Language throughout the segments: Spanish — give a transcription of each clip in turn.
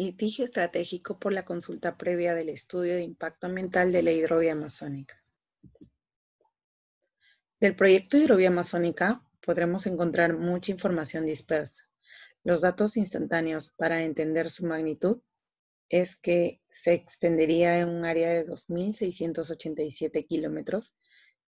litigio estratégico por la consulta previa del estudio de impacto ambiental de la Hidrovia amazónica. Del proyecto de hidrovía amazónica podremos encontrar mucha información dispersa. Los datos instantáneos para entender su magnitud es que se extendería en un área de 2.687 kilómetros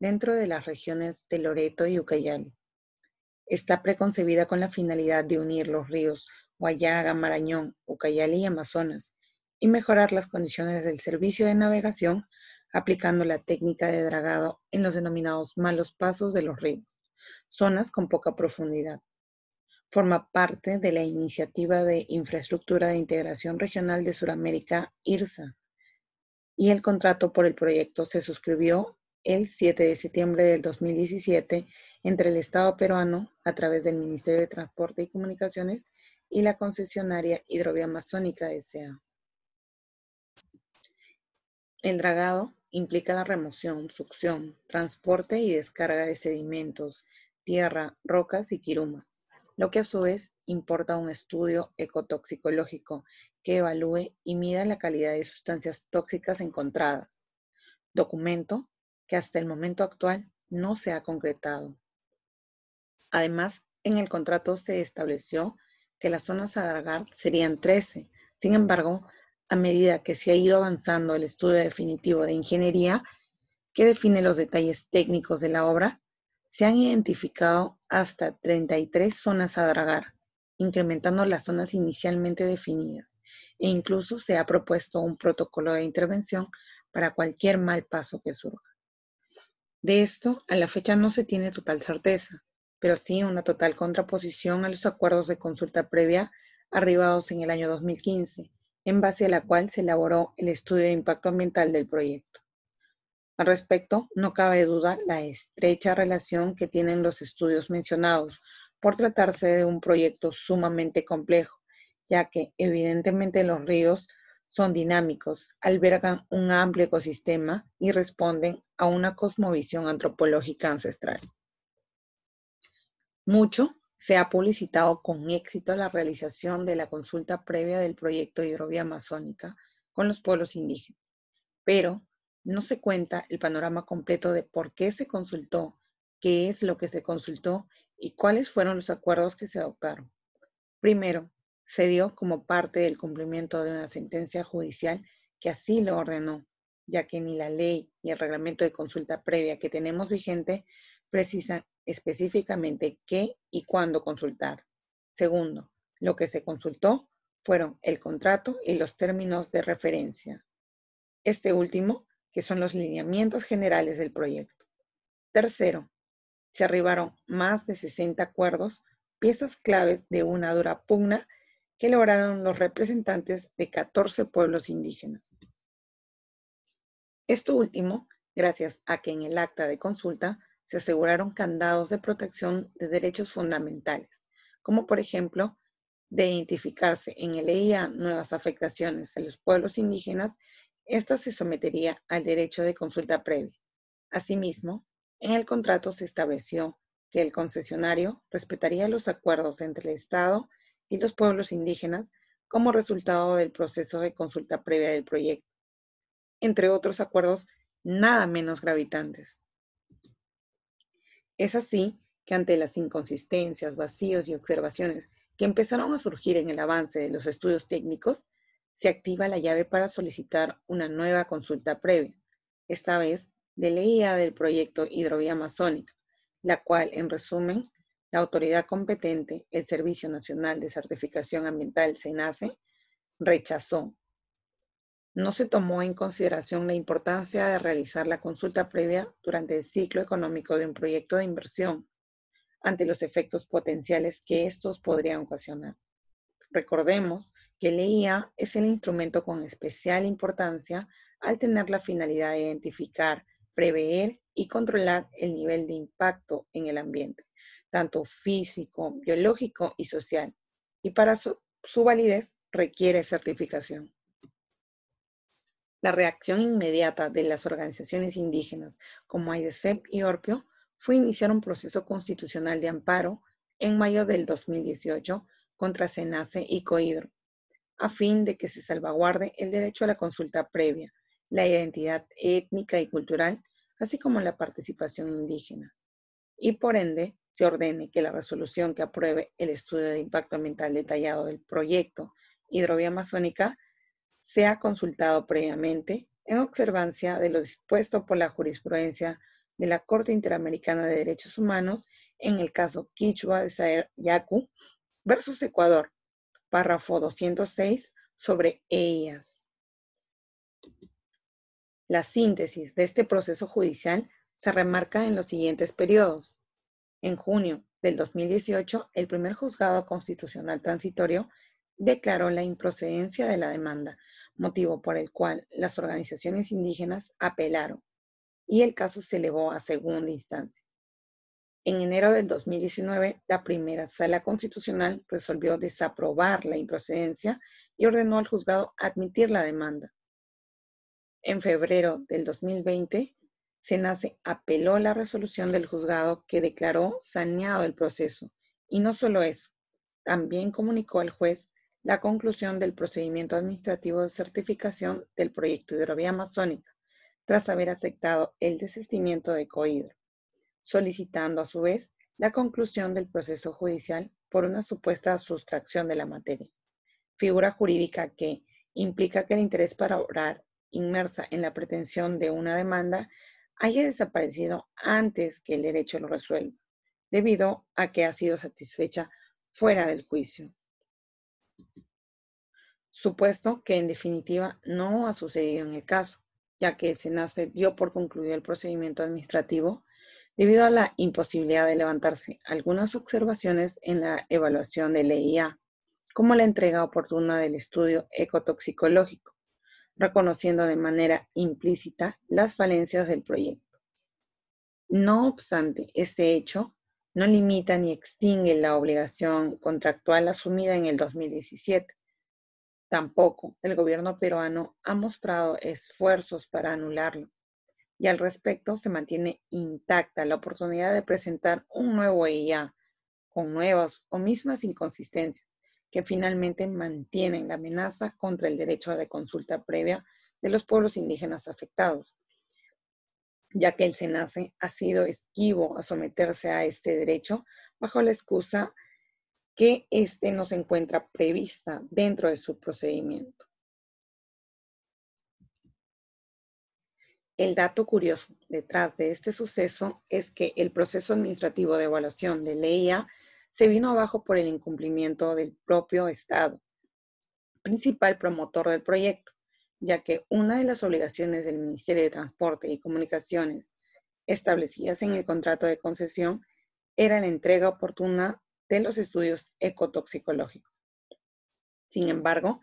dentro de las regiones de Loreto y Ucayali. Está preconcebida con la finalidad de unir los ríos Guayaga, Marañón, Ucayali y Amazonas, y mejorar las condiciones del servicio de navegación aplicando la técnica de dragado en los denominados malos pasos de los ríos, zonas con poca profundidad. Forma parte de la iniciativa de infraestructura de integración regional de Sudamérica, IRSA, y el contrato por el proyecto se suscribió el 7 de septiembre del 2017 entre el Estado peruano, a través del Ministerio de Transporte y Comunicaciones, y la concesionaria Hidrovía Amazónica S.A. El dragado implica la remoción, succión, transporte y descarga de sedimentos, tierra, rocas y quirumas, lo que a su vez importa un estudio ecotoxicológico que evalúe y mida la calidad de sustancias tóxicas encontradas, documento que hasta el momento actual no se ha concretado. Además, en el contrato se estableció que las zonas a dragar serían 13. Sin embargo, a medida que se ha ido avanzando el estudio definitivo de ingeniería, que define los detalles técnicos de la obra, se han identificado hasta 33 zonas a dragar, incrementando las zonas inicialmente definidas, e incluso se ha propuesto un protocolo de intervención para cualquier mal paso que surja. De esto, a la fecha no se tiene total certeza, pero sí una total contraposición a los acuerdos de consulta previa arribados en el año 2015, en base a la cual se elaboró el estudio de impacto ambiental del proyecto. Al respecto, no cabe duda la estrecha relación que tienen los estudios mencionados, por tratarse de un proyecto sumamente complejo, ya que evidentemente los ríos son dinámicos, albergan un amplio ecosistema y responden a una cosmovisión antropológica ancestral mucho se ha publicitado con éxito la realización de la consulta previa del proyecto de hidrovía amazónica con los pueblos indígenas, pero no se cuenta el panorama completo de por qué se consultó, qué es lo que se consultó y cuáles fueron los acuerdos que se adoptaron. Primero, se dio como parte del cumplimiento de una sentencia judicial que así lo ordenó, ya que ni la ley ni el reglamento de consulta previa que tenemos vigente precisan específicamente qué y cuándo consultar. Segundo, lo que se consultó fueron el contrato y los términos de referencia. Este último, que son los lineamientos generales del proyecto. Tercero, se arribaron más de 60 acuerdos, piezas claves de una dura pugna que lograron los representantes de 14 pueblos indígenas. Esto último, gracias a que en el acta de consulta se aseguraron candados de protección de derechos fundamentales, como por ejemplo de identificarse en el EIA nuevas afectaciones a los pueblos indígenas, ésta se sometería al derecho de consulta previa. Asimismo, en el contrato se estableció que el concesionario respetaría los acuerdos entre el Estado y los pueblos indígenas como resultado del proceso de consulta previa del proyecto, entre otros acuerdos nada menos gravitantes. Es así que ante las inconsistencias, vacíos y observaciones que empezaron a surgir en el avance de los estudios técnicos, se activa la llave para solicitar una nueva consulta previa, esta vez de la del proyecto Hidrovía Amazónica, la cual, en resumen, la autoridad competente, el Servicio Nacional de Certificación Ambiental, SENACE, rechazó no se tomó en consideración la importancia de realizar la consulta previa durante el ciclo económico de un proyecto de inversión ante los efectos potenciales que estos podrían ocasionar. Recordemos que el EIA es el instrumento con especial importancia al tener la finalidad de identificar, prever y controlar el nivel de impacto en el ambiente, tanto físico, biológico y social, y para su validez requiere certificación. La reacción inmediata de las organizaciones indígenas como AIDESEP y Orpio fue iniciar un proceso constitucional de amparo en mayo del 2018 contra SENACE y COIDRO, a fin de que se salvaguarde el derecho a la consulta previa, la identidad étnica y cultural, así como la participación indígena. Y por ende, se ordene que la resolución que apruebe el estudio de impacto ambiental detallado del proyecto Hidrovía Amazónica se ha consultado previamente en observancia de lo dispuesto por la jurisprudencia de la Corte Interamericana de Derechos Humanos en el caso Quichua de Yaku versus Ecuador, párrafo 206 sobre ellas. La síntesis de este proceso judicial se remarca en los siguientes periodos. En junio del 2018, el primer juzgado constitucional transitorio declaró la improcedencia de la demanda motivo por el cual las organizaciones indígenas apelaron y el caso se elevó a segunda instancia. En enero del 2019, la primera sala constitucional resolvió desaprobar la improcedencia y ordenó al juzgado admitir la demanda. En febrero del 2020, Senace apeló la resolución del juzgado que declaró saneado el proceso. Y no solo eso, también comunicó al juez la conclusión del procedimiento administrativo de certificación del proyecto Hidrovía Amazónica, tras haber aceptado el desistimiento de Cohidro, solicitando a su vez la conclusión del proceso judicial por una supuesta sustracción de la materia, figura jurídica que implica que el interés para obrar inmersa en la pretensión de una demanda haya desaparecido antes que el derecho lo resuelva, debido a que ha sido satisfecha fuera del juicio. Supuesto que en definitiva no ha sucedido en el caso, ya que el se dio por concluido el procedimiento administrativo debido a la imposibilidad de levantarse algunas observaciones en la evaluación la e EIA, como la entrega oportuna del estudio ecotoxicológico, reconociendo de manera implícita las falencias del proyecto. No obstante este hecho, no limita ni extingue la obligación contractual asumida en el 2017. Tampoco el gobierno peruano ha mostrado esfuerzos para anularlo. Y al respecto se mantiene intacta la oportunidad de presentar un nuevo EIA con nuevas o mismas inconsistencias que finalmente mantienen la amenaza contra el derecho a consulta previa de los pueblos indígenas afectados, ya que el SENACE ha sido esquivo a someterse a este derecho bajo la excusa que éste no se encuentra prevista dentro de su procedimiento. El dato curioso detrás de este suceso es que el proceso administrativo de evaluación de LEIA se vino abajo por el incumplimiento del propio Estado, principal promotor del proyecto, ya que una de las obligaciones del Ministerio de Transporte y Comunicaciones establecidas en el contrato de concesión era la entrega oportuna de los estudios ecotoxicológicos. Sin embargo,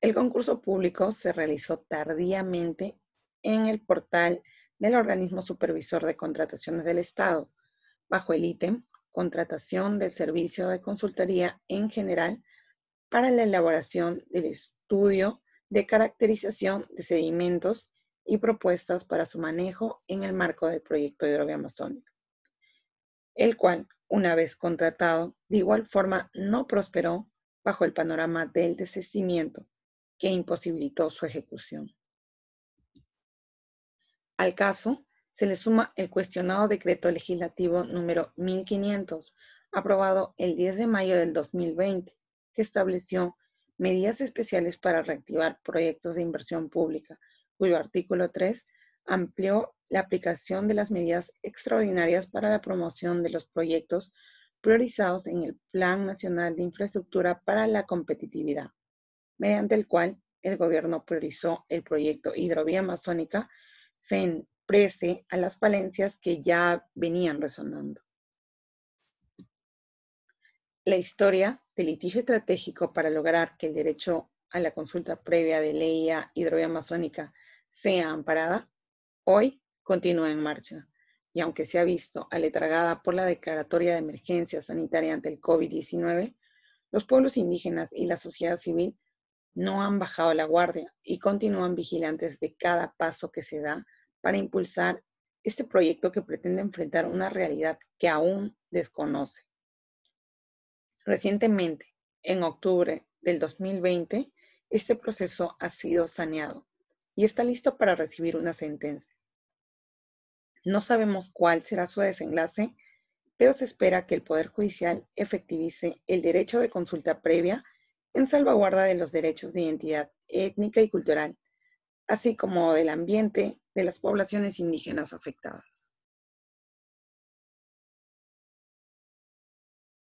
el concurso público se realizó tardíamente en el portal del organismo supervisor de contrataciones del Estado, bajo el ítem Contratación del Servicio de Consultoría en General para la elaboración del estudio de caracterización de sedimentos y propuestas para su manejo en el marco del proyecto amazónica, el cual, una vez contratado, de igual forma no prosperó bajo el panorama del desistimiento que imposibilitó su ejecución. Al caso se le suma el cuestionado decreto legislativo número 1500, aprobado el 10 de mayo del 2020, que estableció medidas especiales para reactivar proyectos de inversión pública, cuyo artículo 3 amplió la aplicación de las medidas extraordinarias para la promoción de los proyectos priorizados en el Plan Nacional de Infraestructura para la Competitividad, mediante el cual el gobierno priorizó el proyecto Hidrovía Amazónica FEN-PRECE a las falencias que ya venían resonando la historia del litigio estratégico para lograr que el derecho a la consulta previa de ley a hidroyamazónica amazónica sea amparada, hoy continúa en marcha. Y aunque se ha visto aletragada por la declaratoria de emergencia sanitaria ante el COVID-19, los pueblos indígenas y la sociedad civil no han bajado la guardia y continúan vigilantes de cada paso que se da para impulsar este proyecto que pretende enfrentar una realidad que aún desconoce. Recientemente, en octubre del 2020, este proceso ha sido saneado y está listo para recibir una sentencia. No sabemos cuál será su desenlace, pero se espera que el Poder Judicial efectivice el derecho de consulta previa en salvaguarda de los derechos de identidad étnica y cultural, así como del ambiente de las poblaciones indígenas afectadas.